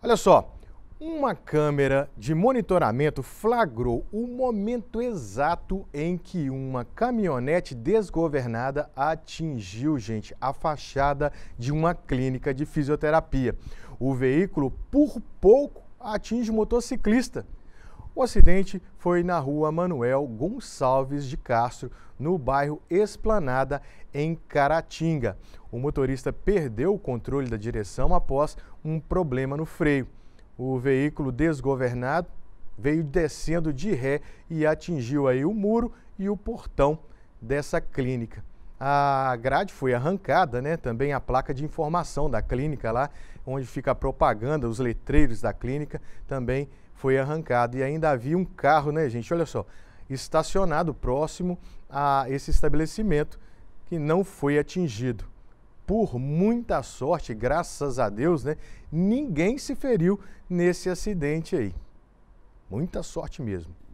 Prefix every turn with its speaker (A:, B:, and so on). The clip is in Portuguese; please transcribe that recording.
A: Olha só, uma câmera de monitoramento flagrou o momento exato em que uma caminhonete desgovernada atingiu, gente, a fachada de uma clínica de fisioterapia. O veículo, por pouco, atinge o motociclista o acidente foi na rua Manuel Gonçalves de Castro, no bairro Esplanada, em Caratinga. O motorista perdeu o controle da direção após um problema no freio. O veículo desgovernado veio descendo de ré e atingiu aí o muro e o portão dessa clínica a grade foi arrancada, né? Também a placa de informação da clínica lá, onde fica a propaganda, os letreiros da clínica, também foi arrancado. E ainda havia um carro, né, gente? Olha só, estacionado próximo a esse estabelecimento que não foi atingido. Por muita sorte, graças a Deus, né? Ninguém se feriu nesse acidente aí. Muita sorte mesmo.